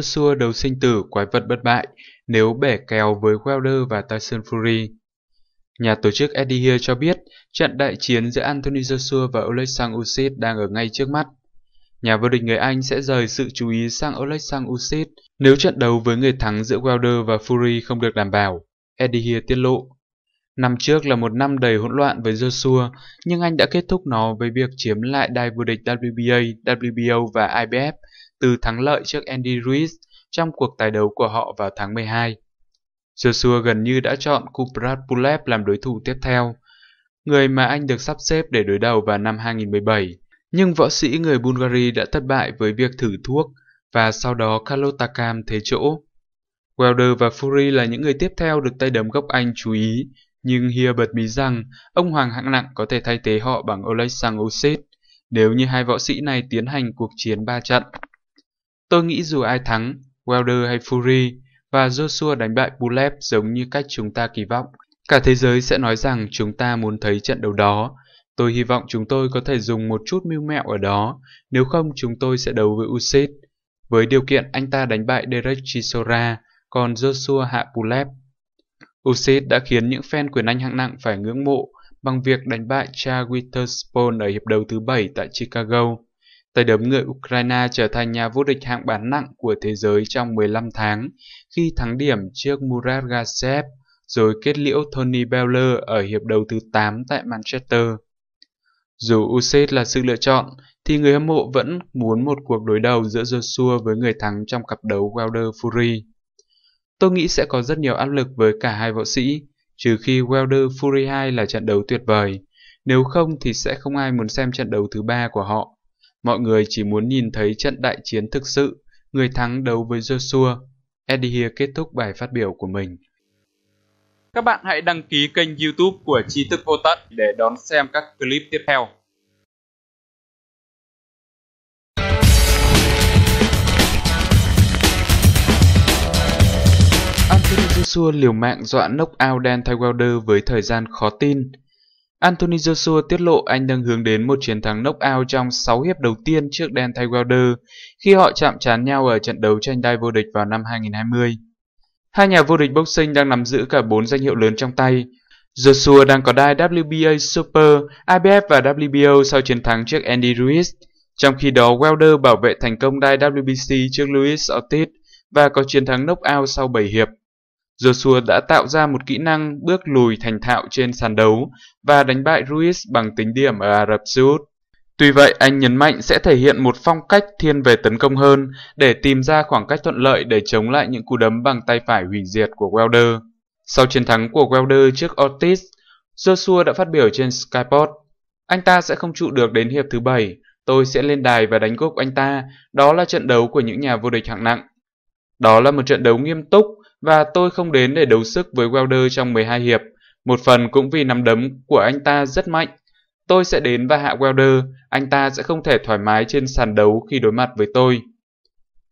rất xua đấu sinh tử quái vật bất bại nếu bẻ kèo với Wilder và Tyson Fury. Nhà tổ chức Eddie Hear cho biết trận đại chiến giữa Anthony Joshua và Oleksandr Usyk đang ở ngay trước mắt. Nhà vô địch người Anh sẽ rời sự chú ý sang Oleksandr Usyk nếu trận đấu với người thắng giữa Wilder và Fury không được đảm bảo, Eddie Hear tiết lộ. Năm trước là một năm đầy hỗn loạn với Joshua, nhưng anh đã kết thúc nó với việc chiếm lại đai vô địch WBA, WBO và IBF từ thắng lợi trước Andy Ruiz trong cuộc tài đấu của họ vào tháng 12. Joshua gần như đã chọn Kuprat Pulev làm đối thủ tiếp theo, người mà anh được sắp xếp để đối đầu vào năm 2017. Nhưng võ sĩ người Bulgaria đã thất bại với việc thử thuốc và sau đó Carlos thế chỗ. Welder và Fury là những người tiếp theo được tay đấm gốc Anh chú ý, nhưng Hia bật mí rằng ông Hoàng hạng nặng có thể thay thế họ bằng Oleksandr Usyk nếu như hai võ sĩ này tiến hành cuộc chiến ba trận. Tôi nghĩ dù ai thắng, Wilder hay Fury và Joshua đánh bại Pulev giống như cách chúng ta kỳ vọng. Cả thế giới sẽ nói rằng chúng ta muốn thấy trận đấu đó. Tôi hy vọng chúng tôi có thể dùng một chút mưu mẹo ở đó, nếu không chúng tôi sẽ đấu với Usyk. Với điều kiện anh ta đánh bại Derek Chisora, còn Joshua hạ Pulev. Usyk đã khiến những fan quyền Anh hạng nặng phải ngưỡng mộ bằng việc đánh bại Cha Witherspoon ở hiệp đấu thứ 7 tại Chicago. Tay đấm người Ukraine trở thành nhà vô địch hạng bán nặng của thế giới trong 15 tháng khi thắng điểm trước Murat Gazev rồi kết liễu Tony Bowler ở hiệp đầu thứ 8 tại Manchester. Dù Usyk là sự lựa chọn, thì người hâm mộ vẫn muốn một cuộc đối đầu giữa Joshua với người thắng trong cặp đấu Wilder Fury. Tôi nghĩ sẽ có rất nhiều áp lực với cả hai võ sĩ, trừ khi Wilder Fury 2 là trận đấu tuyệt vời. Nếu không thì sẽ không ai muốn xem trận đấu thứ ba của họ. Mọi người chỉ muốn nhìn thấy trận đại chiến thực sự, người thắng đấu với Joshua. Eddie Hia kết thúc bài phát biểu của mình. Các bạn hãy đăng ký kênh youtube của Tri thức Vô Tận để đón xem các clip tiếp theo. Anthony Joshua liều mạng dọa knock out Dan Tywilder với thời gian khó tin. Anthony Joshua tiết lộ anh đang hướng đến một chiến thắng knockout trong 6 hiệp đầu tiên trước Deontay Wilder khi họ chạm trán nhau ở trận đấu tranh đai vô địch vào năm 2020. Hai nhà vô địch boxing đang nắm giữ cả 4 danh hiệu lớn trong tay. Joshua đang có đai WBA Super, IBF và WBO sau chiến thắng trước Andy Ruiz, trong khi đó Wilder bảo vệ thành công đai WBC trước Luis Ortiz và có chiến thắng knockout sau 7 hiệp. Joshua đã tạo ra một kỹ năng bước lùi thành thạo trên sàn đấu và đánh bại Ruiz bằng tính điểm ở Ả Rập Xê Út. Tuy vậy, anh nhấn mạnh sẽ thể hiện một phong cách thiên về tấn công hơn để tìm ra khoảng cách thuận lợi để chống lại những cú đấm bằng tay phải hủy diệt của Welder. Sau chiến thắng của Welder trước Ortiz, Joshua đã phát biểu trên Skyport. Anh ta sẽ không trụ được đến hiệp thứ bảy. tôi sẽ lên đài và đánh gục anh ta, đó là trận đấu của những nhà vô địch hạng nặng. Đó là một trận đấu nghiêm túc và tôi không đến để đấu sức với Welder trong 12 hiệp, một phần cũng vì nắm đấm của anh ta rất mạnh. Tôi sẽ đến và hạ Welder, anh ta sẽ không thể thoải mái trên sàn đấu khi đối mặt với tôi.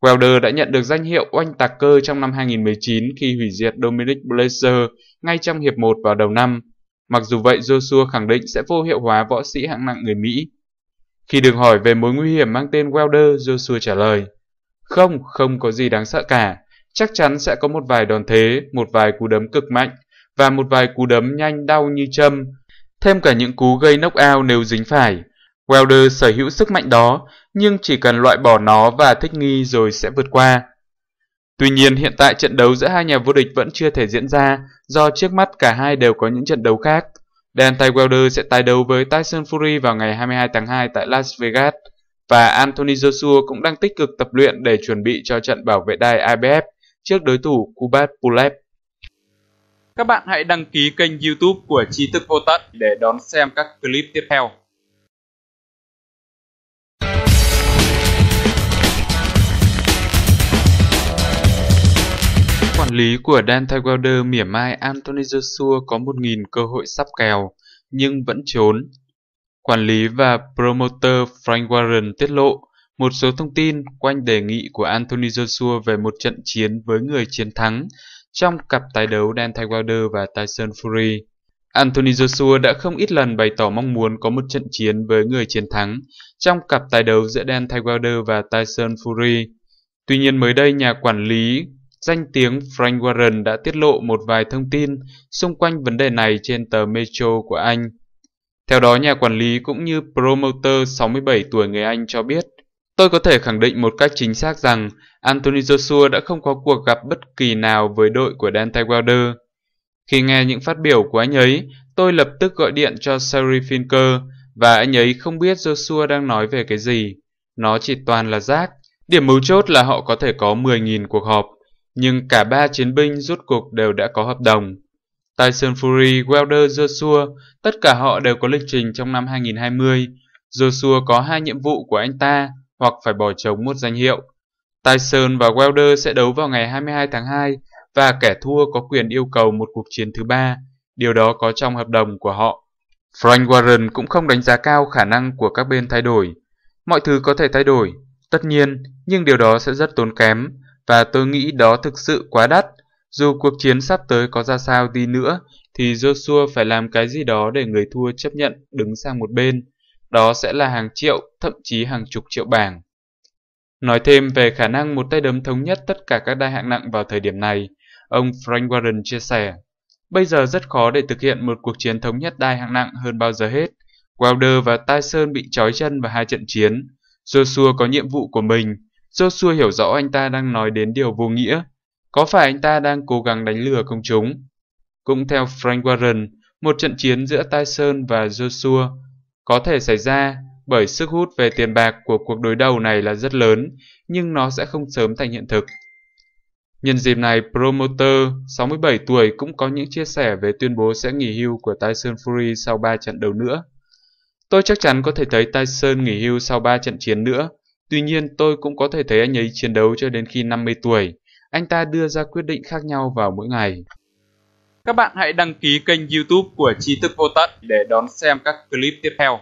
Welder đã nhận được danh hiệu oanh tạc cơ trong năm 2019 khi hủy diệt Dominic Blazer ngay trong hiệp 1 vào đầu năm. Mặc dù vậy, Joshua khẳng định sẽ vô hiệu hóa võ sĩ hạng nặng người Mỹ. Khi được hỏi về mối nguy hiểm mang tên Welder, Joshua trả lời, Không, không có gì đáng sợ cả. Chắc chắn sẽ có một vài đòn thế, một vài cú đấm cực mạnh và một vài cú đấm nhanh đau như châm, thêm cả những cú gây nốc ao nếu dính phải. Welder sở hữu sức mạnh đó, nhưng chỉ cần loại bỏ nó và thích nghi rồi sẽ vượt qua. Tuy nhiên hiện tại trận đấu giữa hai nhà vô địch vẫn chưa thể diễn ra do trước mắt cả hai đều có những trận đấu khác. Deontay Wilder sẽ tái đấu với Tyson Fury vào ngày 22 tháng 2 tại Las Vegas và Anthony Joshua cũng đang tích cực tập luyện để chuẩn bị cho trận bảo vệ đai IBF trước đối thủ Kubat Pulev. Các bạn hãy đăng ký kênh youtube của Tri Thức Vô Tận để đón xem các clip tiếp theo. Quản lý của Dan Wilder mỉa mai Anthony Joshua có 1.000 cơ hội sắp kèo, nhưng vẫn trốn. Quản lý và promoter Frank Warren tiết lộ một số thông tin quanh đề nghị của Anthony Joshua về một trận chiến với người chiến thắng trong cặp tái đấu Deontay Wilder và Tyson Fury. Anthony Joshua đã không ít lần bày tỏ mong muốn có một trận chiến với người chiến thắng trong cặp tái đấu giữa Deontay Wilder và Tyson Fury. Tuy nhiên mới đây nhà quản lý danh tiếng Frank Warren đã tiết lộ một vài thông tin xung quanh vấn đề này trên tờ Metro của Anh. Theo đó, nhà quản lý cũng như promoter 67 tuổi người Anh cho biết, Tôi có thể khẳng định một cách chính xác rằng Anthony Joshua đã không có cuộc gặp bất kỳ nào với đội của Dante Wilder. Khi nghe những phát biểu của anh ấy, tôi lập tức gọi điện cho Sherry Finker và anh ấy không biết Joshua đang nói về cái gì. Nó chỉ toàn là rác. Điểm mấu chốt là họ có thể có 10.000 cuộc họp, nhưng cả ba chiến binh rút cuộc đều đã có hợp đồng. Tyson Fury, Wilder, Joshua, tất cả họ đều có lịch trình trong năm 2020. Joshua có hai nhiệm vụ của anh ta, hoặc phải bỏ trống một danh hiệu. Tyson và Wilder sẽ đấu vào ngày 22 tháng 2 và kẻ thua có quyền yêu cầu một cuộc chiến thứ ba, điều đó có trong hợp đồng của họ. Frank Warren cũng không đánh giá cao khả năng của các bên thay đổi. Mọi thứ có thể thay đổi, tất nhiên, nhưng điều đó sẽ rất tốn kém và tôi nghĩ đó thực sự quá đắt. Dù cuộc chiến sắp tới có ra sao đi nữa thì Joshua phải làm cái gì đó để người thua chấp nhận đứng sang một bên đó sẽ là hàng triệu, thậm chí hàng chục triệu bảng. Nói thêm về khả năng một tay đấm thống nhất tất cả các đai hạng nặng vào thời điểm này, ông Frank Warren chia sẻ, Bây giờ rất khó để thực hiện một cuộc chiến thống nhất đai hạng nặng hơn bao giờ hết. Wilder và Tyson bị trói chân vào hai trận chiến. Joshua có nhiệm vụ của mình. Joshua hiểu rõ anh ta đang nói đến điều vô nghĩa. Có phải anh ta đang cố gắng đánh lừa công chúng? Cũng theo Frank Warren, một trận chiến giữa Tyson và Joshua có thể xảy ra bởi sức hút về tiền bạc của cuộc đối đầu này là rất lớn, nhưng nó sẽ không sớm thành hiện thực. Nhân dịp này, promoter 67 tuổi cũng có những chia sẻ về tuyên bố sẽ nghỉ hưu của Tyson Fury sau 3 trận đấu nữa. Tôi chắc chắn có thể thấy Tyson nghỉ hưu sau 3 trận chiến nữa, tuy nhiên tôi cũng có thể thấy anh ấy chiến đấu cho đến khi 50 tuổi. Anh ta đưa ra quyết định khác nhau vào mỗi ngày. Các bạn hãy đăng ký kênh youtube của Tri Thức Vô Tận để đón xem các clip tiếp theo.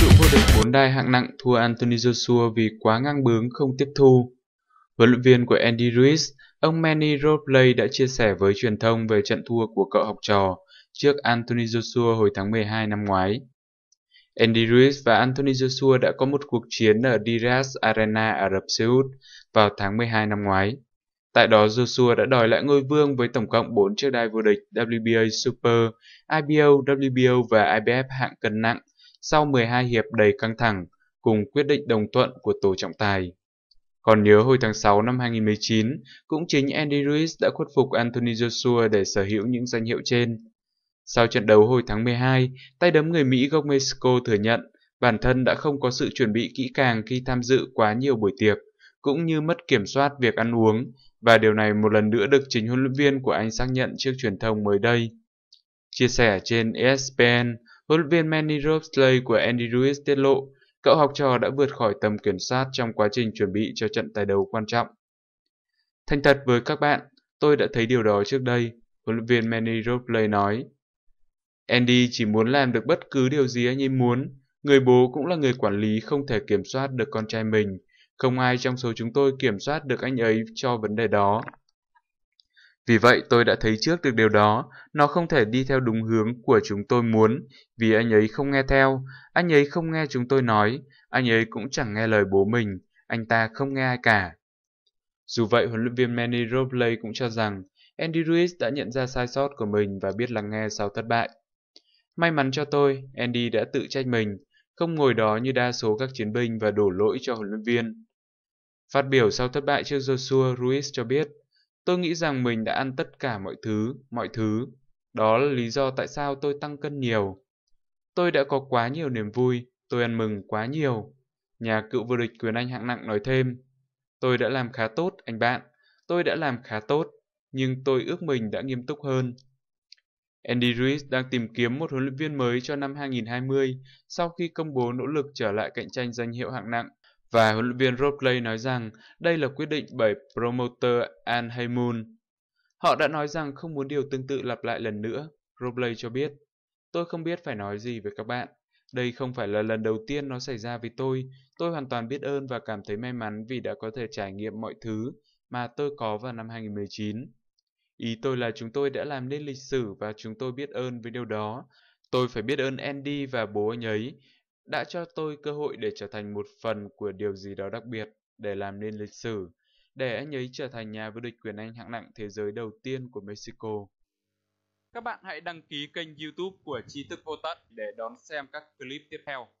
Cựu vô địch bốn đai hạng nặng thua Anthony Joshua vì quá ngang bướng không tiếp thu. Huấn luyện viên của Andy Ruiz, ông Manny Robles đã chia sẻ với truyền thông về trận thua của cậu học trò trước Anthony Joshua hồi tháng 12 năm ngoái. Andy Ruiz và Anthony Joshua đã có một cuộc chiến ở Diras Arena Ả Rập Xê Út vào tháng 12 năm ngoái. Tại đó Joshua đã đòi lại ngôi vương với tổng cộng 4 chiếc đai vô địch WBA Super, IBO, WBO và IBF hạng cân nặng sau 12 hiệp đầy căng thẳng cùng quyết định đồng thuận của tổ trọng tài. Còn nhớ hồi tháng 6 năm 2019, cũng chính Andy Ruiz đã khuất phục Anthony Joshua để sở hữu những danh hiệu trên. Sau trận đấu hồi tháng 12, tay đấm người Mỹ gốc Mexico thừa nhận bản thân đã không có sự chuẩn bị kỹ càng khi tham dự quá nhiều buổi tiệc, cũng như mất kiểm soát việc ăn uống, và điều này một lần nữa được chính huấn luyện viên của anh xác nhận trước truyền thông mới đây. Chia sẻ trên ESPN, huấn luyện viên Manny Rosley của Andy Ruiz tiết lộ cậu học trò đã vượt khỏi tầm kiểm soát trong quá trình chuẩn bị cho trận tài đấu quan trọng. Thành thật với các bạn, tôi đã thấy điều đó trước đây, huấn luyện viên Manny Rosley nói. Andy chỉ muốn làm được bất cứ điều gì anh ấy muốn. Người bố cũng là người quản lý không thể kiểm soát được con trai mình. Không ai trong số chúng tôi kiểm soát được anh ấy cho vấn đề đó. Vì vậy tôi đã thấy trước được điều đó, nó không thể đi theo đúng hướng của chúng tôi muốn, vì anh ấy không nghe theo, anh ấy không nghe chúng tôi nói, anh ấy cũng chẳng nghe lời bố mình, anh ta không nghe ai cả. Dù vậy, huấn luyện viên Manny Robles cũng cho rằng Andy Ruiz đã nhận ra sai sót của mình và biết lắng nghe sau thất bại. May mắn cho tôi, Andy đã tự trách mình, không ngồi đó như đa số các chiến binh và đổ lỗi cho huấn luyện viên. Phát biểu sau thất bại trước Joshua Ruiz cho biết, tôi nghĩ rằng mình đã ăn tất cả mọi thứ, mọi thứ. Đó là lý do tại sao tôi tăng cân nhiều. Tôi đã có quá nhiều niềm vui, tôi ăn mừng quá nhiều. Nhà cựu vô địch quyền Anh hạng nặng nói thêm, tôi đã làm khá tốt, anh bạn. Tôi đã làm khá tốt, nhưng tôi ước mình đã nghiêm túc hơn, Andy Ruiz đang tìm kiếm một huấn luyện viên mới cho năm 2020 sau khi công bố nỗ lực trở lại cạnh tranh danh hiệu hạng nặng. Và huấn luyện viên Rob Play nói rằng đây là quyết định bởi promoter Al Haymoon. Họ đã nói rằng không muốn điều tương tự lặp lại lần nữa, Rob Play cho biết. Tôi không biết phải nói gì với các bạn. Đây không phải là lần đầu tiên nó xảy ra với tôi. Tôi hoàn toàn biết ơn và cảm thấy may mắn vì đã có thể trải nghiệm mọi thứ mà tôi có vào năm 2019. Ý tôi là chúng tôi đã làm nên lịch sử và chúng tôi biết ơn với điều đó. Tôi phải biết ơn Andy và bố anh ấy đã cho tôi cơ hội để trở thành một phần của điều gì đó đặc biệt để làm nên lịch sử, để anh ấy trở thành nhà vô địch quyền Anh hạng nặng thế giới đầu tiên của Mexico. Các bạn hãy đăng ký kênh YouTube của Tri thức vô tận để đón xem các clip tiếp theo.